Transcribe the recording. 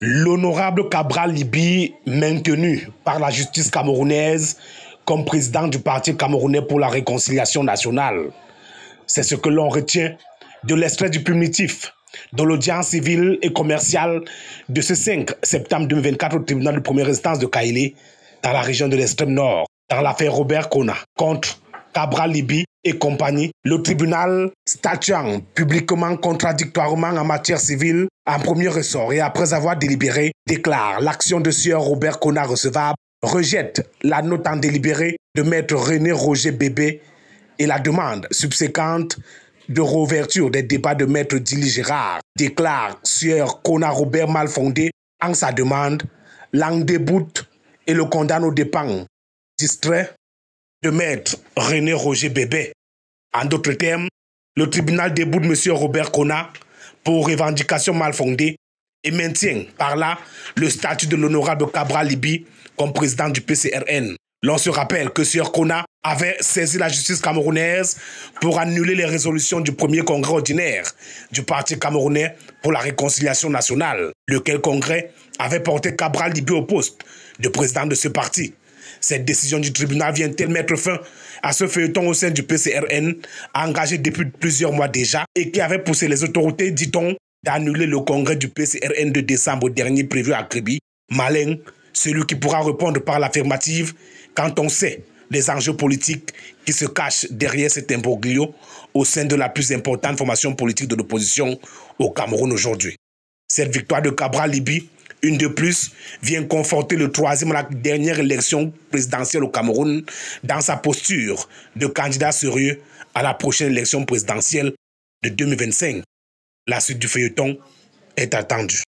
L'honorable Cabral Libi, maintenu par la justice camerounaise comme président du Parti camerounais pour la réconciliation nationale. C'est ce que l'on retient de l'extrait du primitif de l'audience civile et commerciale de ce 5 septembre 2024 au tribunal de première instance de Kaélé, dans la région de l'extrême nord, dans l'affaire Robert Kona contre Cabral Libi, et compagnie, le tribunal statuant publiquement contradictoirement en matière civile en premier ressort et après avoir délibéré, déclare l'action de sieur Robert Conard recevable, rejette la note en délibéré de maître René Roger Bébé et la demande subséquente de réouverture des débats de maître Dilly Gérard, déclare sieur conard Robert mal fondé en sa demande, l'en déboute et le condamne aux dépens. Distrait de maître René Roger Bébé. En d'autres termes, le tribunal de M. Robert Kona pour revendication mal fondée et maintient par là le statut de l'honorable Cabral Libi comme président du PCRN. L'on se rappelle que M. Kona avait saisi la justice camerounaise pour annuler les résolutions du premier congrès ordinaire du Parti camerounais pour la réconciliation nationale, lequel congrès avait porté Cabral Libi au poste de président de ce parti. Cette décision du tribunal vient-elle mettre fin à ce feuilleton au sein du PCRN, engagé depuis plusieurs mois déjà, et qui avait poussé les autorités, dit-on, d'annuler le congrès du PCRN de décembre dernier prévu à Kribi Malin, celui qui pourra répondre par l'affirmative quand on sait les enjeux politiques qui se cachent derrière cet imbroglio au sein de la plus importante formation politique de l'opposition au Cameroun aujourd'hui. Cette victoire de cabral Libye une de plus vient conforter le troisième la dernière élection présidentielle au Cameroun dans sa posture de candidat sérieux à la prochaine élection présidentielle de 2025. La suite du feuilleton est attendue.